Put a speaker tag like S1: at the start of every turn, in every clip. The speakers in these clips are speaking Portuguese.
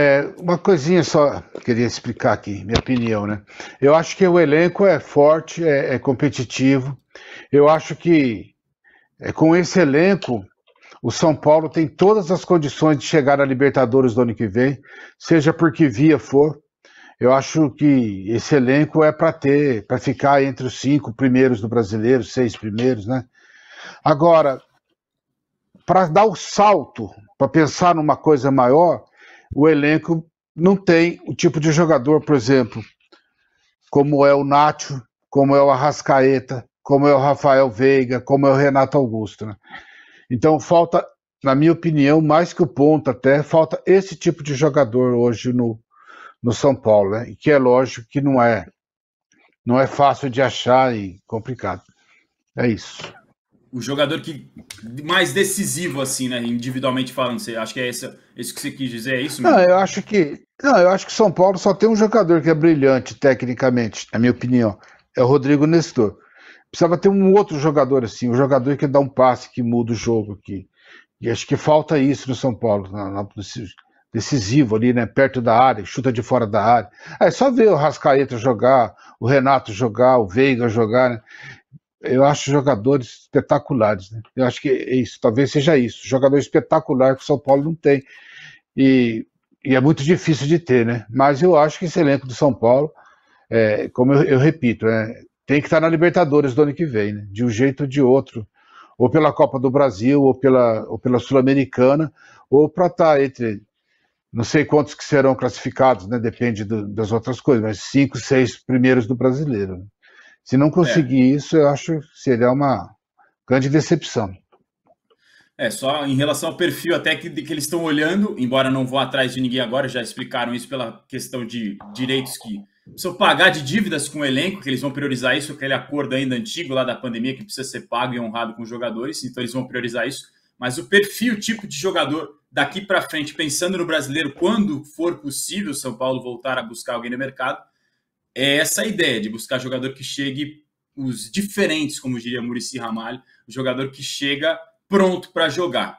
S1: É, uma coisinha só queria explicar aqui, minha opinião, né? Eu acho que o elenco é forte, é, é competitivo. Eu acho que é, com esse elenco o São Paulo tem todas as condições de chegar à Libertadores do ano que vem, seja por que via for. Eu acho que esse elenco é para ter, para ficar entre os cinco primeiros do brasileiro, seis primeiros, né? Agora, para dar o salto, para pensar numa coisa maior, o elenco não tem o tipo de jogador, por exemplo, como é o Nacho, como é o Arrascaeta, como é o Rafael Veiga, como é o Renato Augusto. Né? Então falta, na minha opinião, mais que o ponto até, falta esse tipo de jogador hoje no, no São Paulo, né? que é lógico que não é, não é fácil de achar e complicado. É isso
S2: o jogador que mais decisivo assim, né, individualmente falando, você acha que é esse, isso que você quis dizer, é isso? Mesmo? Não, eu
S1: acho que não, eu acho que São Paulo só tem um jogador que é brilhante tecnicamente, na minha opinião, é o Rodrigo Nestor. Precisava ter um outro jogador assim, um jogador que dá um passe, que muda o jogo, que e acho que falta isso no São Paulo, na, na, decisivo ali, né, perto da área, chuta de fora da área. É só ver o Rascaeta jogar, o Renato jogar, o Veiga jogar, né? eu acho jogadores espetaculares. Né? Eu acho que é isso talvez seja isso. Jogador espetacular que o São Paulo não tem. E, e é muito difícil de ter, né? Mas eu acho que esse elenco do São Paulo, é, como eu, eu repito, é, tem que estar tá na Libertadores do ano que vem, né? de um jeito ou de outro. Ou pela Copa do Brasil, ou pela, ou pela Sul-Americana, ou para estar tá entre não sei quantos que serão classificados, né? Depende do, das outras coisas, mas cinco, seis primeiros do brasileiro. Né? Se não conseguir é. isso, eu acho que seria uma grande decepção.
S2: É, só em relação ao perfil até que, que eles estão olhando, embora não vou atrás de ninguém agora, já explicaram isso pela questão de direitos que precisam pagar de dívidas com o elenco, que eles vão priorizar isso, aquele acordo ainda antigo lá da pandemia que precisa ser pago e honrado com os jogadores, então eles vão priorizar isso. Mas o perfil, o tipo de jogador daqui para frente, pensando no brasileiro, quando for possível São Paulo voltar a buscar alguém no mercado, é essa ideia de buscar jogador que chegue os diferentes, como diria Murici Ramalho, jogador que chega pronto para jogar.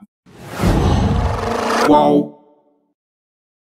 S2: Qual